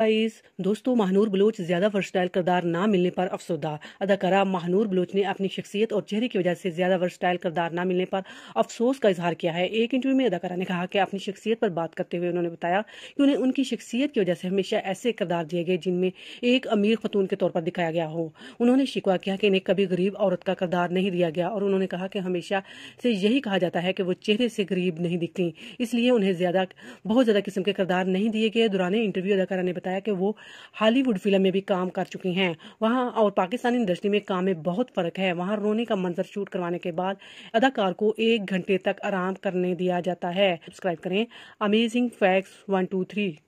guys दोस्तों महानूर बलोच ज्यादा versatile करदार ना मिलने पर अफसोदा अदाकारा महानूर बलोच ने अपनी शख्सियत और चेहरे की वजह से ज्यादा वर्सटाइल करदार ना मिलने पर अफसोस का इजहार किया है एक इंटरव्यू में अदाकारा ने कहा कि अपनी शख्सियत पर बात करते हुए उन्होंने बताया कि उन्हें उनकी शख्सियत की वजह से हमेशा ऐसे किरदार दिए गए जिनमें एक अमीर खतून के तौर पर दिखाया गया हो उन्होंने शिकवा किया कि इन्हें कभी गरीब औरत का किरदार नहीं दिया गया और उन्होंने कहा कि हमेशा से यही कहा जाता है कि वो चेहरे से गरीब नहीं दिखती इसलिए उन्हें ज्यादा बहुत ज्यादा किस्म के किरदार नहीं दिए गए दौरान इंटरव्यू अदाकारा ने बताया कि वो हॉलीवुड फिल्म में भी काम कर चुकी हैं वहाँ और पाकिस्तानी इंडस्ट्री में काम में बहुत फ़र्क है वहाँ रोने का मंजर शूट करवाने के बाद अदाकार को एक घंटे तक आराम करने दिया जाता है सब्सक्राइब करें amazing facts one two three